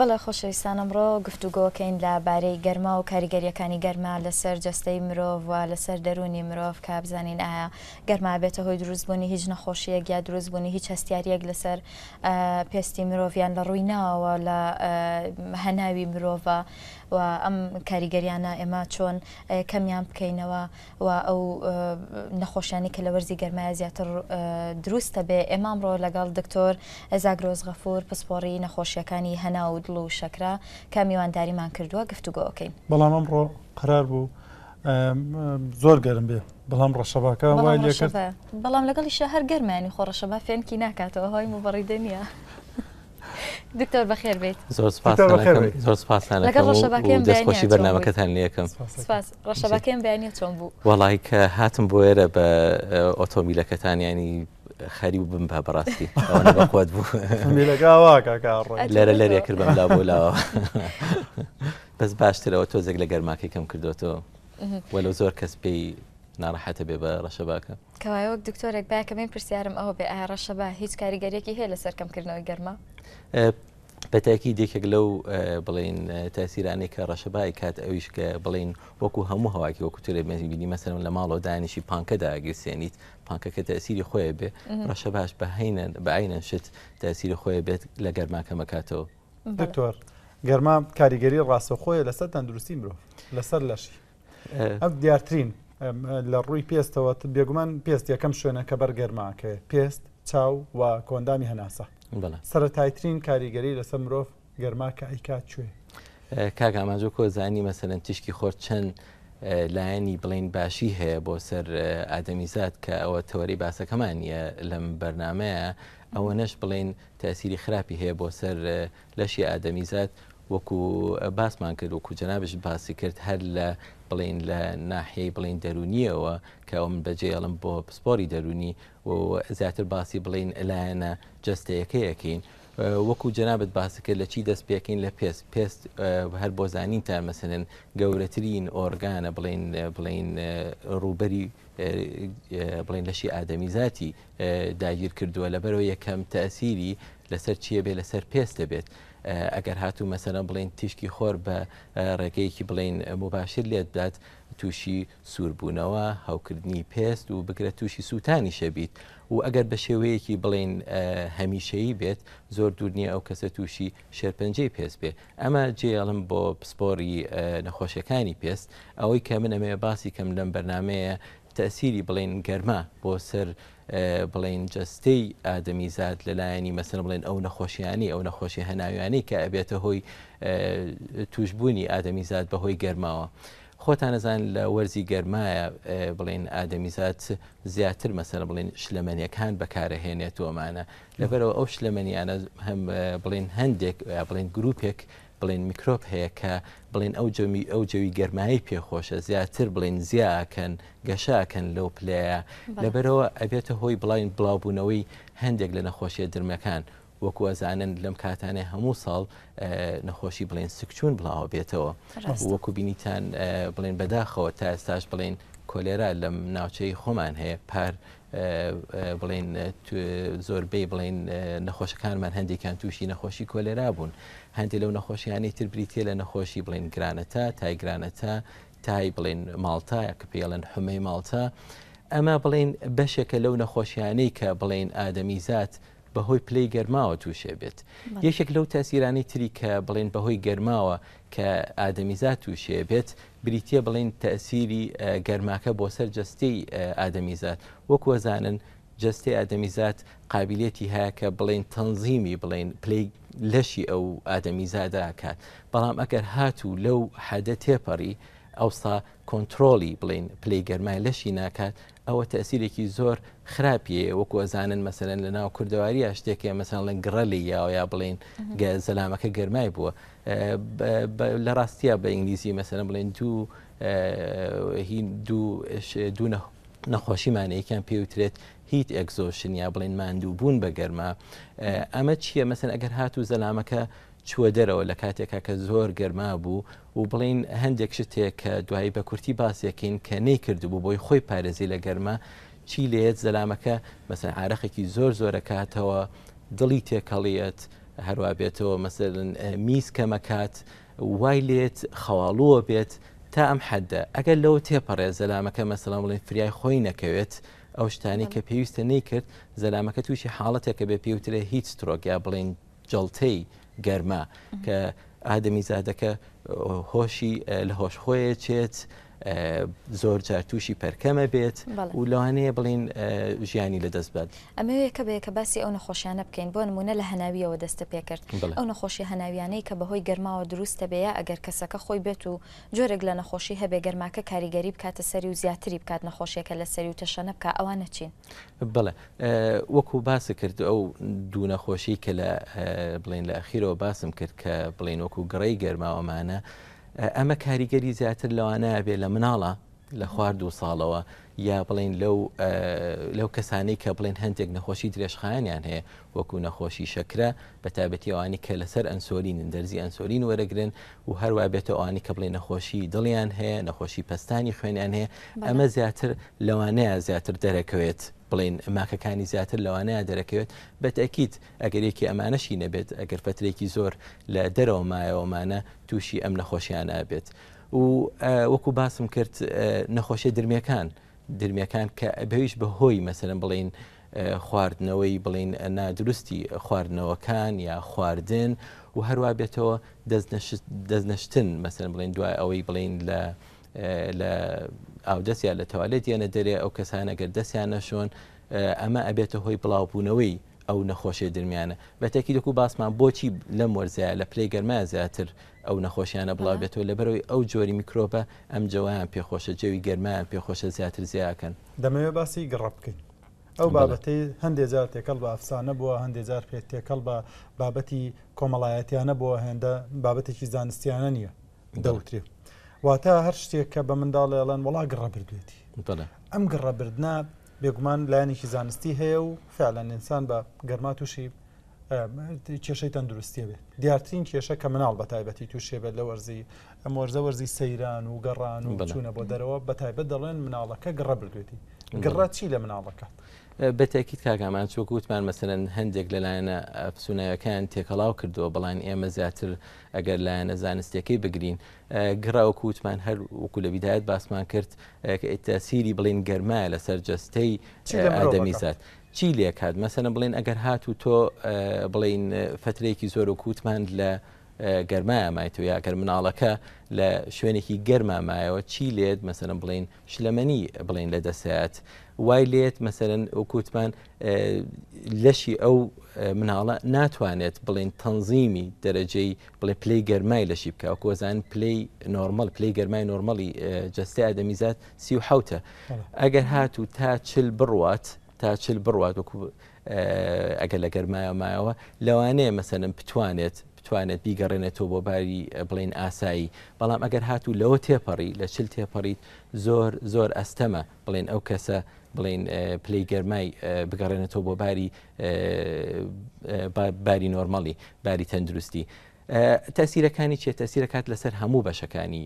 بەڵە خۆشەویستان ئەمڕۆ گفتوگۆکەین لە بارەی گەرما و کاریگەریەکانی گەرما لەسەر جەستەی مرۆڤ و لەسەر دەرونی مرۆڤ کا بزانین ئایا گەرما بێتە هۆی دروستبوونی هیچ نەخۆشیەک یا دروستبوونی هیچ هەستیاریەک لەسەر پێستی مرۆڤیان لە ڕوویناوە لە هەناوی مرۆڤە و ئەم کاریگەریانە ئێمە چۆن کەمیان بکەینەوە و ئەو نەخۆشیانی کە لە وەرزی گەرمایە زیاتر دروستە بێ ئێمامڕۆ لەگەڵ دکتۆر ئەزاگرۆز غەفور پسپۆڕی نەخۆشیەکانی هەنا و دڵ و شەکرا کە میوانداریمان کردووە گفتوگۆکەین بەڵام ئەمڕۆ قرار بوو زۆر گەرم بێ بەڵام ڕەشەباکە وای لێ بەڵام لەگەڵیشە هەر گەرمانی خۆڕەشەبا فێنکی ناکاتەوە هۆی مبڕیدە نیە دکتۆر بەخێر بێت زۆر زۆر سپاسخۆشی بەرنمەکەتان لەکەم ڕەشەبەکەم بیانی چۆن بوو وڵی کە هاتم بۆ ێرە بە ئۆتۆمیلەکەتان ینی خەری و بم بە بەڕاستی بەخوات بوو لەرە لەرێ کرد بەمدا بۆ لاوە بەس باشترەوە تۆزێک لە گەرماکەیکەم کردوەوە وەلو زۆر کەس پێی ناڕەحەتە بێ بە ڕەشەباکە کەوایەوەک دکتۆرێک باکە بین پرسیارم ئەوە بێ ئایا ڕەشەبا هیچ کاریگەرێکی هەیە لە سەرکەمکردنەوەی گەرمە بەتاکی دێکێک لەو بڵین تاسیرانێک کە ڕەشەبای کات ئەویش کە بڵین وەکو هەموو هەواکی وەکو تورێ بنزبینی مەسەر لە ماڵەوە دانیشی پانکەدا گرسێنیت پانکەکە تاسیری خۆی بێ ڕەشە باش بە هەینەن بەعینەن شت تاسیری خۆی بێت لە گەرماکە مەکاتەوە دکتۆر گەرما کاریگەری ڕاستەخۆیە لەسەر تەندروستی مرۆڤ لەسەر لەشی ئەم دیارترین لە ڕووی پێستەوە بێگومان پێست یەکەم شوێنە کە بەرگەرماکە پێست چاو و کۆندامی هەناسە سەرەتایترین کاریگەری لەسەر مرۆڤ گەرماکە ئەیکات کوێ کاگاماجۆ کۆزانی مەسەرەن تیشکی خۆر چەند لایەنی بڵین باشی هەیە بۆ سەر ئادەمیزات کە ئەوە تەوەری باسەکەمان یە لەم بەرنمەیە ئەوە نەش بڵین تاسیری خراپی هەیە بۆ سەر لەشی ئادەمیزات وەکو باسمان کرد وەکو جەنابش باسی کرد هەر لە بڵین لە ناحیەی بڵین دەرونیەوە کە ئەو من بەجێڵم بۆ پسپۆری دەرونی و زیاتر باسی بڵین لایەنە جستەیەکەیەکەین وەکو جەنابەت باسەکە لە چی دەست پێکەین لە پێست پێست هەر بۆ زانین تا مەسنن گەورەترین ئۆرگانە بڵین بڵین ڕوبەری بڵین لەشی ئادەمیزاتی داگیر کردووە لەبەرەوە یەکەم تەسیری لەسەر چییە بێ لەسەر پێست دەبێت ئەگەر هاتوو مەسەرە بڵین تیشکی خۆر بە ڕێگەیەکی بڵین مباشر لێتدات تووشی سووربوونەوە هاوکردنی پێست و بگرە تووشی سووتانی شەبیت و ئەگەر بە شێوەیەکی بڵین هەمیشەیی بێت زۆر دوورنیە ئەو کەسە تووشی شێرپەنجەی پێست بێ ئەمە جێڵم بۆ پسپۆری نەخۆشیەکانی پێست ئەوەی کە من ئەمێ باسی کەم لەم بەرنمەیە تەسیری بڵێن گەرما بۆ سەر بڵین جستەی ئادەمیزاد لەلایەنی مەسن بڵێن ئەو نەخۆشیانی ئەو نەخۆشی هەناویانی کە ئەبێتە هۆی توشببوونی ئادەمیزاد بەهۆی گەرماوە. خۆتان نەزان لە وەرزی گەرمایە بڵین ئادەمیزات زیاتر مەسەر بڵین شلەمەنیەکان بەکارەهێنێت ومانە لەبەرەوە ئەو شلەمەنیانە هەم بڵین هەندێک بڵین گرروپێک بڵێن میکرۆپ هەیە کە بڵێن ئەو جەمی ئەو جەوی گەرمایی پێخۆشە زیاتر بڵێن زیاکەن گەشاکەن لەو پلەیە لەبەرەوە ئەبێتە هۆی بڵین بڵاوبوونەوەی هەندێک لە نەخۆشیە درمەکان. وەکو ئەزانن لەم کاتانێ هەموو ساڵ نەخۆشی بڵێن سکچون بڵاو بێتەوە وەکو بینیتان بڵێن بەداخەوە تا ئێستاش بڵێن کۆلێرا لەم ناوچەی خۆمان هەیە پار بڵین زۆربەی بڵین نەخۆشەکانمان هەندێکیان تووشی نەخۆشی کۆلێرا بوون هەندێک لەو نەخۆشیانی تربریتێ لە نەخۆشی بڵین گرانەتە تایگرانەتە تای بڵین ماڵتایە کە پێڵەن حمەی ماڵتە ئەمە بڵین بەشێکە لەو نەخۆشیانەی کە بڵین ئادەمی زات بەهۆی پلەی گەرماوە تووشێ بێت یەکێک لەو تاسیرانی تری کە بڵێن بەهۆی گەرماوە کە ئادەمیزات تووشێ بێت بریتە بڵێن تەسیری گەرماکە بۆ سەر جستەی ئادەمیزات وەک وەزانن جستی ئادەمیزات قابلێتی هەیە کە بڵێن تەنزیمی بڵێن پلی لەشی ئەو ئادەمیزاداکات بەڵام ئەگەر هاتوو لەو حەدە تێپەڕی ئەوسا کۆنتترۆلی بڵین پلی گەرمای لەشی ناکات ئەوە تەسیرێکی زۆر خراپیە وەکو ئەزانن مەسەرەن لە ناو کردەواری شتێکی مەسان لە گڕەلی یاوە یا بڵین زەلامەکە گەرمای بووە لە ڕاستیا بە ئینگلیزی مەسەرم بڵێن دوو دوو نەخۆشیمانەیەکیان پێوترێت هیت ئەگزۆشن یا بڵێن ماندوو بوون بە گەرما ئەمە چییە مەسن ئەگەر هاتوو زەلامەکە چوە دەرەوە لە کاتێکا کە زۆر گەرما بوو و بڵین هەندێک شتێک کە دوایی بە کورتی باسیەکەین کە نەیکردبوو بۆی خۆی پارێزی لە گەرما چی لێت زەلامەکە مەسن عراقێکی زۆر زۆرە کاتەوە دڵی تێکەڵیت هەروە بێتەوە مەسن میز کەمەکات وای لێت خەواڵوە بێت تا ئەم حدە ئەگەر لەو تێپەڕێ زەلامەکە مەسەلام بڵین فریای خۆی نەکەوێت ئەو شتانی کە پێویستە نەیکرد زەلامەکە تووشی حاڵەتێکە بێ پێوترێ هیچ ترۆگیا بڵین جڵتەی گەرما کە ئادەمی زادەکە هۆشی لە هۆشخۆیە چێت زۆر جار تووشی پەرکەمە بێت و لەوانەیە بڵین ژیانی لەدەست بێت ئەمەوەیە کە بەیە کە باسی ئەو نەخۆشیانە بکەین بۆ نمونە لە هەناویەوە دەستە پێکرد ئەو نەخۆشی هەناویانەی کە بەهۆی گەرماوە دروستە بەیە ئەگەر کەسەکە خۆی بێت و جۆرێک لە نەخۆشی هەبێ گەرماکە کاریگەری بکاتە سەری و زیاتری بکات نەخۆشیەکە لە سەری و تەشەنە بکە ئەوانە چین بڵێ وەکو باسە کرد ئەو دوو نەخۆشی کە لە بڵین لە ئەخیرەوە باسم کرد کە بڵین وەکو گڕی گەرماوەمانە ئەمە کاریگەری زیاتر لەوانە بێ لە مناڵە لە خوارد و ساڵەوە یا بڵین لەو لەو کەسانەی کە بڵێن هەندێک نەخۆشی درێژخایانیان هەیە وەکو نەخۆشی شەکرە بە تابەتیوانی کە لەسەر ئەنسۆلینن دەرزی ئەنسۆلین وەرەگرن و هەروە بێتەوەوانی کە بڵێن نەخۆشی دڵیان هەیە نەخۆشی پستانی خوێنیان هەیە ئەمە زیاتر لەوانەیە زیاتر دەرەکەوێت بڵین ماکەکانی زیاتر لەوانەیە دەرەکەوێت بەتەکییت ئەگەرێکی ئەمانەشی نەبێت ئەگەر فترێکی زۆر لە دەرەوە مایەوەمانە تووشی ئەم نەخۆشییانە بێت و وەکو باسم کرد نەخۆشی درمیەکان درمیەکان کە بەویش بە هۆی مەسەرم بڵین خواردنەوەی بڵین نادروستی خواردنەوەکان یا خواردن و هەروە بێتەوە دەستنشتن مەسەر بڵین دوای ئەوەی بڵین لە ئاو دەستیان لە تەوالێت یەنە دەرێ ئەو کەسانەگەر دەستیانە شۆن ئەمە ئەبێتە هۆی بڵاوبوونەوەی ئەو نەخۆشی درمیانە بەتێکی دەکو باسمان بۆچی لەم وەرزایە لە پلەی گەرما زیاتر ئەو نەخۆشیانە بڵاوبێتەوە لە بەرەوەی ئەو جۆری میکرۆبە ئەم جوان پێخۆشە جێوی گەرمان پێخۆشە زیاتر زیاکەن دەمەوێت باسی گەڕە بکەین. ئەو بابەتەی هەندێک جار تێکەڵ بە ئەفسانە بووە هەندێک جار پێ تێکەڵ بە بابەتی کۆمەڵایەتیانە بۆ هێندە بابەتێکی زانستیانە نییە دەوترێت. واتە هەر شتێک کە بە منداڵێڵەن وڵا گەڕەبردوێتی ئەم گەڕەبردنا بێگومان لایەنێکی زانستی هەیە و فعلەنئسان بە گەرما تووشی کێشەی تەندروستیە بێت دیارترین کێشە کە مناڵ بە تایبەتی تووشێ بێت لە وەرزی ئەمۆرزە وەرزی سەیران و گەڕان و بچوونە بۆ دەرەوە بە تایبەت دەڵێن مناڵەکە گەڕە بردوێتی گەڕا چی لە مناڵەکە بەتێکیت کاگامان چۆک وتمان مەسەرەن هەندێک لەلایەنە ئەفسونایەکان تێکەڵاو کردووە بەڵان ئێمە زیاتر ئەگەر لایەنە زانستیەکەی بگرین گراوە کووتمان هەر وەکو لە بیدایەت باسمان کرد تاسیری بڵین گەرمایە لەسەر جستەی ئادەمی زات. چی لێکات مەسەنە بڵێن ئەگەر هات و تۆ بڵین فترێکی زۆر و کووتمان لە گەرمایە مایتۆ یاکەر مناڵەکە لە شوێنێکی گەرمامایەوە چی لێت مەسەرم بڵین شلەمەنی بڵین لە دەسات وای لێت مەسەرەن وکوتمان لەشی ئەو مناڵە ناتوانێت بڵین تەنزیمی دەرەجەی بڵێ پلی گەرمای لەشی بکە کۆزان پلی نۆرمەل پلی گەرمای نۆرمەلی جەستی ئادەمیزات سی و حوتە ئەگەر هات و تا چل بڕوات تا چل بڕوات وەکو ئەگەر لە گەرمایە مایەوە لەوانەیە مەسەرم بتوانێت بتوانێت بیگەڕێنێتەوە بۆ باری بڵین ئاسایی بەڵام ئەگەر هاتوو لەوە تێپەڕی لە چل تێپەڕیت زۆر زۆر ئەستەمە بڵێن ئەو کەسە بڵین پلەی گەرمای بگەڕێنێتەوە بۆ باری باری نۆرمەڵی باری تەندروستی. تەسیرەکانی چێت تەسیرەکات لەسەر هەموو بەشەکانی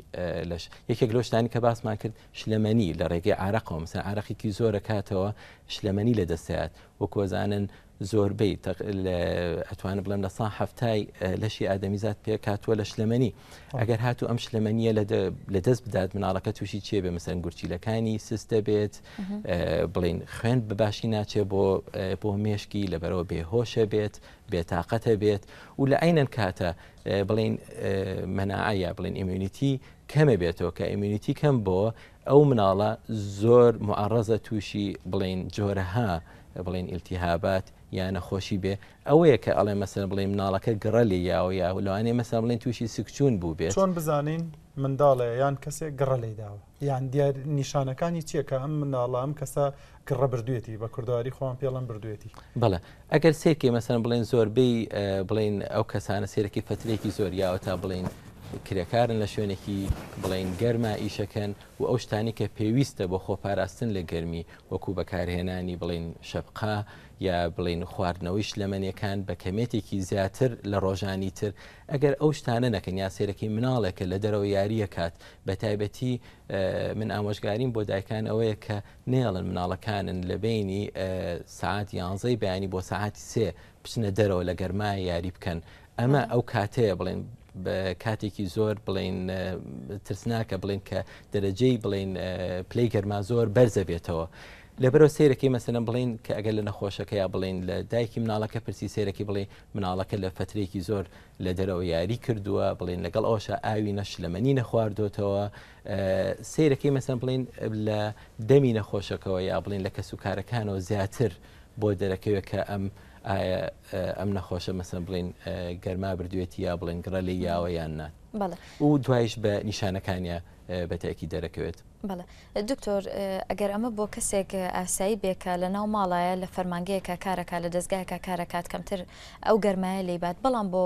لەش یەکێک لۆشتانی کە باسمان کرد شلەمەنی لە ڕێگەی عراقەوە مثل عراقیکی زۆرە کاتەوە شلەمەنی لەدەسات وەکوەزانن زۆربەی ئەتوانە بڵێم لە سا هەفتای لەشی ئادەمیزات پێکاتوە لە شلەمەنی ئەگەر هاتوو ئەم شلەمەنیە لە دەست بدات مناڵەکە تووشی چێ بێ مەسەر گورچیلەکانی سستە بێت بڵین خوێن بەباشی ناچێ بۆ بۆ مێشکی لەبەرەوە بێهۆشە بێت بێتاقەتە بێت و لە عینەن کاتە بڵین مەناعە بڵین ئیمیونیتی کەمە بێتەوە کە ئیمیونیتی کەم بۆ ئەو مناڵە زۆر معڕەزە تووشی بڵین جۆرەها بڵین ئیلتیهابات یان نەخۆشی بێ ئەوەیە کە ئەڵێ مەسەر بڵێ مناڵەکە گڕە لێ یاوە یا لەوانێ مەسەر بڵێن تووشی سکچون بوو بێت چۆن بزانین منداڵێ یان کەسێک گڕە لی داوە یان دیار نیشانەکانی چییەکە ئەم مناڵە ئەم کەسە گڕە بردوێتی بە کوردواری خۆم پێڵم بردوێتی بڵە ئەگەر سێکی مەسەر بڵێن زۆربەی بڵین ئەو کەسانە سێرەکی فترێکی زۆر یاوە تا بڵین کرێکارن لە شوێنێکی بڵین گەرما ئیشەکەن و ئەو شتانی کە پێویستە بۆ خۆپاراستن لە گەرمی وەکو بەکارهێنانی بڵین شەبقا یا بڵین خواردنەوەیش لەمەنیەکان بە کەمێتێکی زیاتر لە ڕۆژانی تر ئەگەر ئەو شتانە نەکەن یا سێرەکی مناڵێکە لە دەرەوە یاریەکات بە تایبەتی من ئامۆژگاریم بۆ دایکان ئەوەیە کە نێڵن مناڵەکانن لە بینی سعات یانزەی بەیانی بۆ سعاتی سێ بچنە دەرەوە لە گەرمای یاری بکەن ئەمە ئەو کاتەیە بڵێن بە کاتێکی زۆر بڵین ترسناکە بڵین کە دەرەجەی بڵین پلی گەرما زۆر بەرزە بێتەوە. لەبەرەوە سیرەکەی مەسەنە بڵین کە ئەگەر لە نەخۆشەکە یا بڵین لە دایکی مناڵەکە پرسی سیرەکی بڵێ مناڵەکە لە فترێکی زۆر لە دەرەوە یاری کردووە بڵین لەگەڵ ئەوشە ئاوی نەش لە منی نەخواردۆتەوە سیرەکەی مەسەن بڵین لە دەمی نەخۆشەکەەوە یا بڵین لە کەس و کارەکانەوە زیاتر بۆ دەرەکەوێت کە ئەم ئەم نەخۆشە مەسن بڵین گەرما بردوێتی یا بڵین گڕە لە یاوە یان نات و دوایش بە نیشانەکانە بەتێکی دەرەکەوێت بەڵە دکتۆر ئەگەر ئەمە بۆ کەسێک ئاسایی بێکە لە ناو ماڵایە لە فەرمانگەیەکە کارەکە لە دەستگایەکە کارەکات کەمتر ئەو گەرمایە لەیبات بەڵام بۆ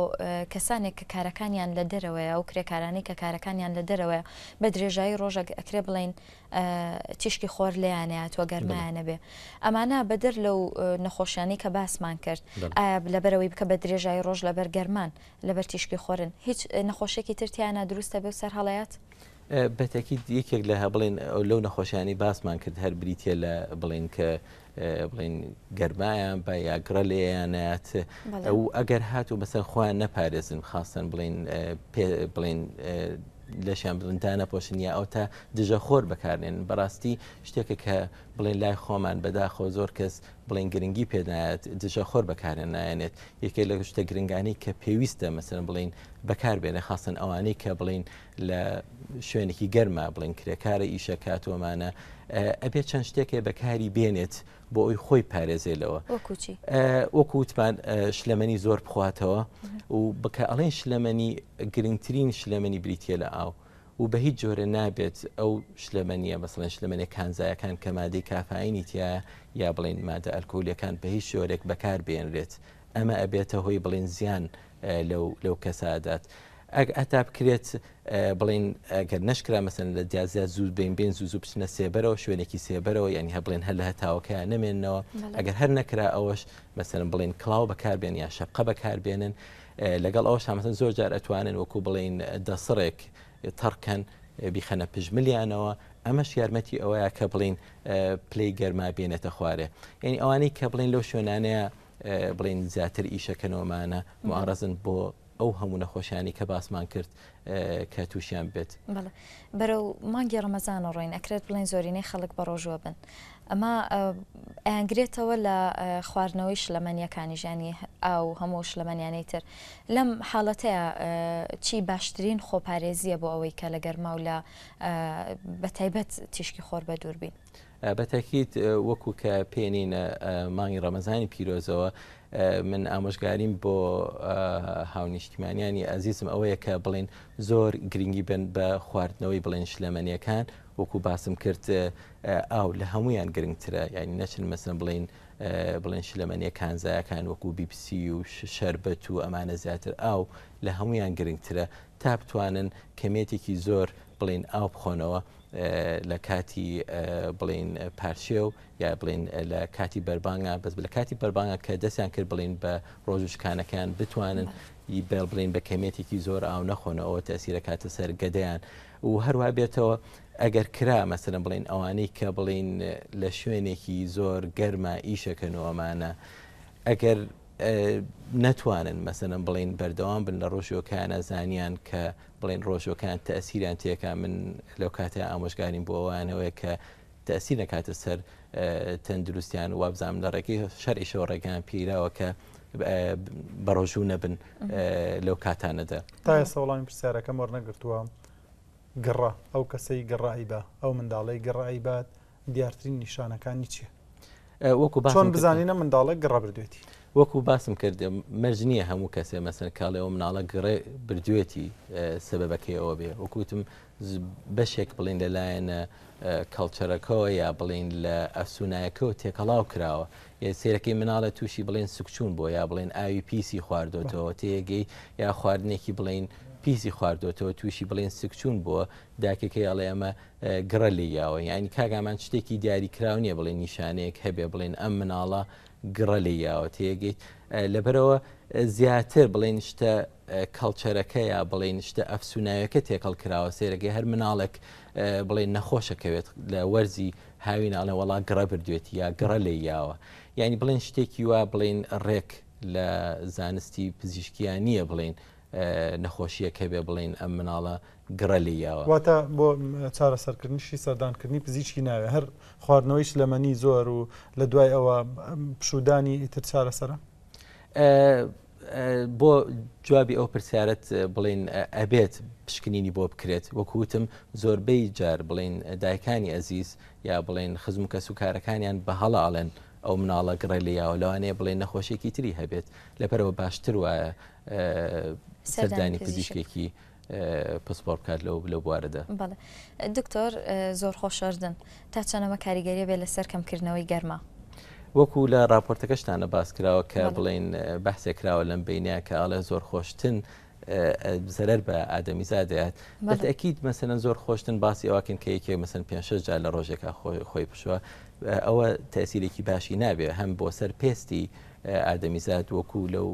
کەسانێک کە کارەکانیان لە دەرەوەی ئەو کرێکارانی کە کارەکانیان لە دەرەوەە بە درێژایی ڕۆژێک ئەکرێ بڵین تیشکی خۆر لیانەیەوە گەرمایانە بێ ئەمانە بەدر لەو نەخۆشیانی کە باسمان کرد ئایا لەبەرەوەی بکە بە درێژایی ڕۆژ لەبەر گەرمان لەبەر تیشکی خۆرن هیچ نەخۆشێکی ترتیانە دروستە بێ سەر هەڵەیەات بەتەکیید یەکێک لە بڵێن لەو نەخۆشیانی باسمان کرد هەر بریتە لە بڵێن کە بڵین گەرمایان بە یاگرە لێیانات ئەو ئەگەر هات و بەسەر خۆیان نەپارێزن خاستن بڵین بڵین لەشیان بڵندانە پۆشنیا ئەو تا دژە خۆر بەکارێن بەڕاستی شتێکە کە بڵێن لای خۆمان بەداخۆ زۆر کەس بڵێن گرنگی پێدایەت دژە خۆر بەکارێن نایەنێت یەکێک لە شتە گرنگانی کە پێویستە مەسن بڵین بەکاربێنە خاستن ئەوانەی کە بڵین لە شوێنێکی گەرما بڵین کرێکارە ئیشە کاتوەمانە ئەبێت چەند شتێکێ بەکاری بێنێت بۆ ئەوی خۆی پارێزێلەوە وەکو وتمان شلەمەنی زۆر بخواتەوە و بکە ئەڵێن شلەمەنی گرنگترین شلەمەنی بریتە لە ئاو و بە هیچ جۆرە نابێت ئەو شلەمەنیە مەسڵەن شلەمەنێک کانزایەکان کە مادەی کافاینی تیا یا بڵێن مادە ئەلکۆلیەکان بە هیچ شۆرێک بەکار بێنرێت ئەمە ئەبێتە هۆی بڵێن زیان لەو کەسادات. ئەگ ئەتا بکرێت بڵین گەر نشکرا مەسن لە دیازیا زوو بین بین زوو زوو بچنە سێبەرەوە شوێنێکی سێبەرەوە یعنی هەبڵێن هەل هەتاوەکە نمێنەوە ئەگەر هەر نەکرا ئەوەش مەسن بڵین کلااو بەکاربێن یا شەقە بەکاربێنن لەگەڵ ئەوە شامەسن زۆر جار ئەتوانن وەکو بڵین دەسڕێک تەڕکەن بیخەنە پژملیانەوە ئەمەش یارمەتی ئەوەیە کە بڵین پلی گەرما بێنێتە خوارێ یعنی ئەوانەی کە بڵین لەو شوێنانەیە بڵین زیاتر ئیشەکەنەوەمانە معڕزن بۆ ئەو هەموو نەخۆشیانی کە باسمان کرد کە تووشیان بێت بەرەو مانگی ڕەمەزان و ڕۆین ئەکرێت بڵێن زۆرینەی خەڵک بە ڕۆژوە بن ئەمە ئەنگرێتەوە لە خواردنەوەی شلەمەنیەکانی ژانی ئاو هەموو شلەمەنیانەی تر لەم حاڵەتەیە چی باشترین خۆپارێزیە بۆ ئەوەی کە لە گەرما و لە بەتیبەت تیشکی خۆر بە دووربین. بەتەکیت وەکو کە پێێنینە مانگی ڕەمەزانی پیرۆزەوە من ئامۆژگاریم بۆ هاونیشتیمانیانی ئازیزم ئەوەیە کە بڵێن زۆر گرنگی بن بە خواردنەوەی بڵێن شلەمەنیەکان وەکو باسم کرد ئاو لە هەمویان گرنگترە یعنی نەچن مەسن بڵین بڵێن شلەمەنیە کانزایەکان وەکو بیپسی و شربەت و ئەمانە زیاتر ئاو لە هەمویان گرنگترە تا بتوانن کەمێتێکی زۆر بڵین ئاو بخۆنەوە لە کاتی بڵین پارچێ و یا بڵین لە کاتی بەربانگە بەس لە کاتی بەربانگە کە دەستیان کرد بڵین بە ڕۆژشکانەکان بتوانن بێڵ بڵین بە کەمێتێکی زۆر ئاو نەخۆنەوە تەسیرە کاتە سەر گەدەیان و هەروە بێتەوە ئەگەر کرا مەسرە بڵین ئەوانەی کە بڵین لە شوێنێکی زۆر گەرمە ئیشەکەنەوەمانە ئەگەر نەتوانن مەسەن بڵین بەردەوام بن لە ڕۆژیۆکانە زانیان کە بڵێن ڕۆژەکان تەسیران تێکا من لەو کاتە ئامۆژگارین بۆوانەوەی کە تەسی نەکاتە سەر تەندروستیان وابزانام لە ڕێکی شەرئیشەوە ڕێگان پیراوە کە بەڕۆژوو نەبن لەو کاتانەدا تا سەوڵامی پرسیارەکەم وەرنەگرتووە گەڕ ئەو کەسەی گەڕایی بە ئەو منداڵی گەڕایی بات دیارترین نیشانەکانی چییە؟ وەکو بازان بزانینە منداڵە گەڕە بردوێتی. وەکو باسم کرد مەرج نییە هەموو کەسێ مەسن کاڵێەوە مناڵە گڕێ بردوێتی سبەبەکەیەوە بێ وەکوتم بەشێک بڵین لەلایەنە کەڵچەرەکەەوە یا بڵین لە ئەسوونایەکەەوە تێکەڵاو کراوە سێرەکەی مناڵە تووشی بڵێن سکچوون بۆ یا بڵێن ئاوی پیسی خواردۆتەوە تێگەی یا خواردنێکی بڵین پیسی خواردوێتەوە تووشی بڵێن سکچون بووە داکەکەی ئەڵێ ئەمە گڕە لی یاوە یعنی کاگامان شتێکی دیاریکراو نیە بڵێن نیشانەیەک هەبێ بڵێن ئەم مناڵە گڕە لی یاوە تێگەیت لەبەرەوە زیاتر بڵێن شتە کەڵچەرەکەیە بڵێن شتە ئەفسوناوەکە تێکەڵ کراوە سێرەگەی هەر مناڵێک بڵێن نەخۆشەکەوێت لە وەرزی هاویناڵێ وڵا گڕە بردوێتی یا گڕە لی یاوە یعنی بڵێن شتێکی وا بڵێن ڕێک لە زانستی پزیشکیان نییە بڵێن نەخۆشیەکە بێ بڵین ئەم مناڵە گرەلیەوە واتە بۆ چارە سەرکردنیشی سەردانکردنی پزیشکی ناوێ هەر خواردنەوەیش لەمەنی زۆر و لە دوای ئەوە پشودانی ئیتر چارە سرە بۆ جوابی ئەو پرسیارەت بڵین ئەبێت پشکنینی بۆ بکرێت وەکوتم زۆربەی جار بڵین دایکانی ئەزیز یا بڵین خزم و کەس و کارەکانیان بە هەڵاڵێن ئەو مناڵە گڕێ لە یاوە لەوانەیە بڵێ نەخۆشیێکی تری هەبێت لەپەرەوە باشتر وایە سەردانی پزیشکێکی پسپۆر بکات لەو لە بوارەدا دکتۆر زۆر خۆشەردن تا چەنەمە کاریگەری بێ لەسەر کەمکردنەوەی گەرما. وەکو لە راپۆرتەکەشتانە باس کراوە کە بڵین بەحسێکراوە لەم بینیا کە ئاڵە زۆر خۆشتن زەرەر بە ئادەمیزا دەات بەت ئەکییت مەسەن زۆر خۆشتن باسی ئەوکن کە یەکێ مەسن پێشش جا لە ڕۆژێکا خۆی پشوە ئەوە تەسیرێکی باشی نابێ هەم بۆ سەر پێستی ئادەمیزات وەکو لەو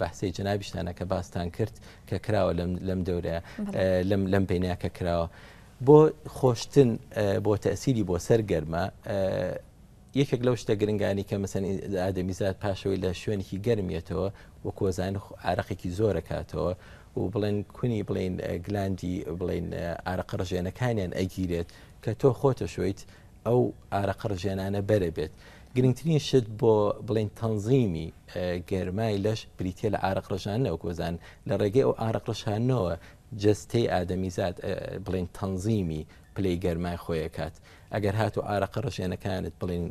بەسی جنابیشتانە کە باستان کرد کە کراوە لەم دەورە لەم بینیا کە کراوە. بۆ خۆشتن بۆ تەسیری بۆ سەرگەرمە یەکێک لەو شتە گرنگانی کە مەسەن ئادەمیزاد پاشەوەی لە شوێنێکی گەرمێتەوە وە کۆزان عراقێکی زۆرە کاتەوە و بڵێن کونی بڵین گلاندی بڵین ئارەقڕژێنەکانیان ئەگیرێت کە تۆ خۆتە شویت ئەو ئارەقڕژێنانە بەرە بێت. گرنگترین شت بۆ بڵین تەنزیمی گەرمای لەش بریتە لە ئارەقڕژانەوە کۆزان لە ڕێگەی ئەو ئارەقڕشانەوە جستەی ئادەمیزاد بڵین تەنزیمی پلەی گەرمای خۆیکات ئەگەر هاتو ئارەقە ڕژێنەکانت بڵین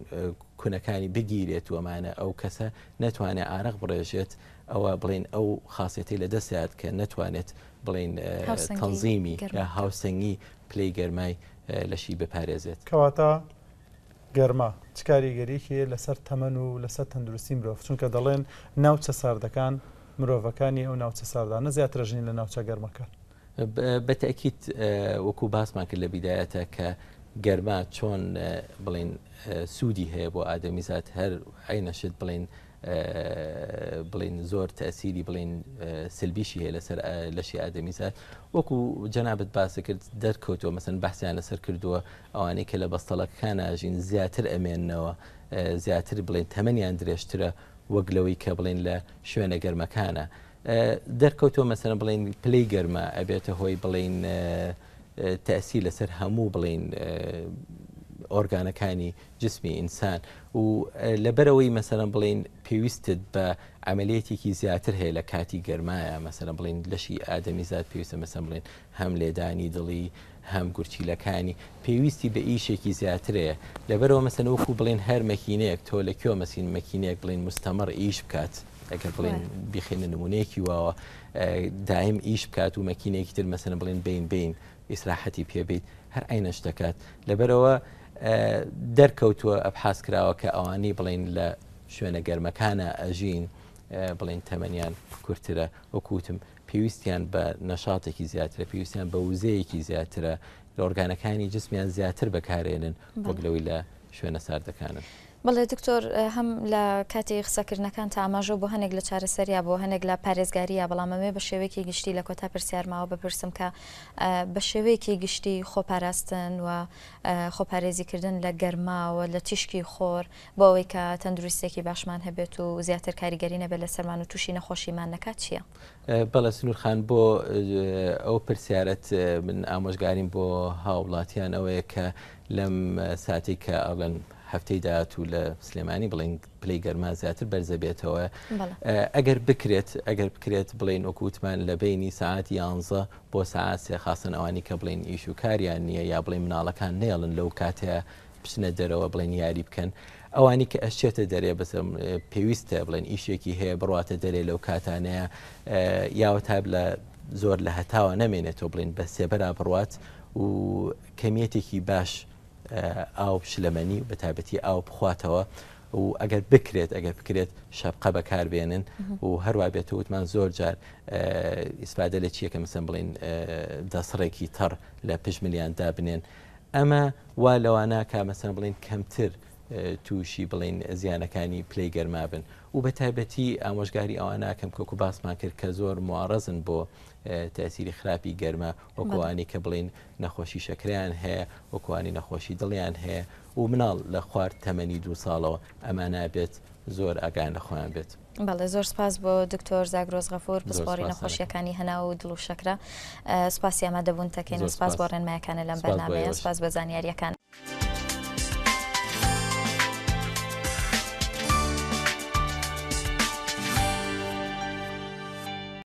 کونەکانی بگیرێت وەمانە ئەو کەسە نەتوانێت ئارەق بڕێژێت ئەوە بڵین ئەو خاصەتی لە دەسات کە نەتوانێت بڵین تەنزیمی هاوسنگی پلەی گەرمای لەشی بپارێزێت کەواتە گەرما چکاریگەریکی لەسەر تەمەن و لەسەر تەندروستی مرۆڤ چونکە دەڵێن ناوچە ساردەکان مرۆڤەکانی ئەو ناوچە ساردانە زیاترەژین لە ناوچە گەرمەکان بە تاکییت وەکو باسمان کرد لە بیدایەتە کە گەرما چۆن بڵین سوودی هەیە بۆ ئادەمی زات هەر عینەشت بڵین بڵین زۆر تەسیری بڵین سلبیشی هەیە لەسەر لەشی ئادەمی زات وەکو جەنابەت باسە کرد دەرکەوتەوە مەسن بەسییان لەسەر کردووە ئەوانەی کە لە بەستەڵەکان ناژین زیاتر ئەمێننەوە زیاتر بڵین تەمەنیان درێژترە وەک لەوەی کە بڵین لە شوێنە گەرمەکانە. دەرکەوتۆ مەسەرە بڵین پلی گەرمە ئەبێتە هۆی بڵین تاسی لەسەر هەموو بڵین ئۆرگانەکانی جسمی ئینسان و لەبەرەوەی مەسەرم بڵین پێویستت بە ئەعملەتێکی زیاتر هەیە لە کاتی گەرمایە مەسەرە بڵین لەشی ئادەمی زیاد پێویستە مەسم بڵین هەم لێدانی دڵی هەم گورچیلەکانی پێویستی بە ئیشێکی زیاترەیە لەبەرەوە مەسەر وەکو بڵین هەر مەکینەیەک تۆ لە کێ مەسین مەکینەیەک بڵین مستەمەڕ ئیش بکات. ئەگەر بڵێن بخێنە نمونەیەکی واوە دایم ئیش بکات و مەکینێکی تر مەسەن بڵێن بین بین ئیسراحەتی پێبیت هەر ئاینەش دەکات لەبەرەوە دەرکەوتووە ئەبحاس کراوە کە ئەوانی بڵین لە شوێنە گەرمەکانە ئەژین بڵین تەمەنیان کورترە وەکوتم پێویستیان بە نەشاتێکی زیاترە پێویستیان بە وزەیەکی زیاترە لە ئۆرگانەکانی جسمیان زیاتر بەکارێنن وەک لەوەی لە شوێنە ساردەکانن. بەڵێ دکتۆر هەم لە کاتی قسەکردنەکان تا ئاماژە بۆ هەنێک لە چارەسەریا بۆ هەنێک لە پارێزگاریە بەڵامەمێ بە شێوەیەکی گشتی لە کۆتا پرسیارماوە بپرسم کە بە شێوەیەکی گشتی خۆپاراستن و خۆپارێزیکردن لە گەرماوە لە تیشکی خۆر بۆ ئەوەی کە تەندروستێکی باشمان هەبێت و زیاتر کاریگەری نەبێت لە سەرمان و تووشی نەخۆشیمان نەکات چییە؟ بەڵە سنوورخان بۆ ئەو پرسیارەت من ئامۆژگاریم بۆ هاوڵاتیان ئەوەیە کە لەم ساتی کە ئەڵەن هەفتەی داات و لە سلێمانی بڵین پلی گەرما زیاتر بەرزە بێتەوە ئەگەر بکرێت ئەگەر بکرێت بڵین وەکووتمان لە بینی ساعت یانزە بۆ ساعت سێ خاستن ئەوانی کە بڵین ئیش و کاریان نییە یا بڵین مناڵەکان نێڵن لەو کاتەیە پشنە دەرەوە بڵین یاری بکەن. ئەوانی کە ئەشێتە دەرێ بەس پێویستە بڵێن ئیشێکی هەیە بڕاتە دەرێ لەو کاتانەیە یاوە تاب لە زۆر لە هەتاوە نامێنێتەوە بڵین بە سێبەرا بڕات و کەمیەتێکی باش ئاو پشلەمەنی و بەتابەتی ئاو بخواتەوە و ئەگەر بکرێت ئەگەر بکرێت شەبقە بەکاربێنن و هەروە بێت وتمان زۆر جار ئیسپادە لە چیەکە مسم بڵین دەسڕێکی تەڕ لە پشملیان دابنێن ئەمە وا لەوانە کا مەسم بڵین کەمتر تووشی بڵین زیانەکانی پلی گەرما بن و بە تایبەتی ئامۆژگاری ئەوان ناکەم کۆکو باسمان کرد کە زۆر موارەزن بۆ تاسیری خراپی گەرمە وەکوانی کە بڵین نەخۆشی شەکریان هەیە وەکوانی نەخۆشی دڵیان هەیە و مناڵ لە خوارد تەمەنی دوو ساڵەوە ئەمە نابێت زۆر ئاگان لە خۆیان بێت. بەڵێ زۆر سپاس بۆ دکتۆر زاگرۆز غەفور بسپۆری نەخۆشیەکانی هەنا و دڵ و شەکرە سپاسی ئەمە دەبوون تەکەین سپاس بۆ ڕێنمایەکانە لەم بەنامەیە سپاس بە زانیاریەکان.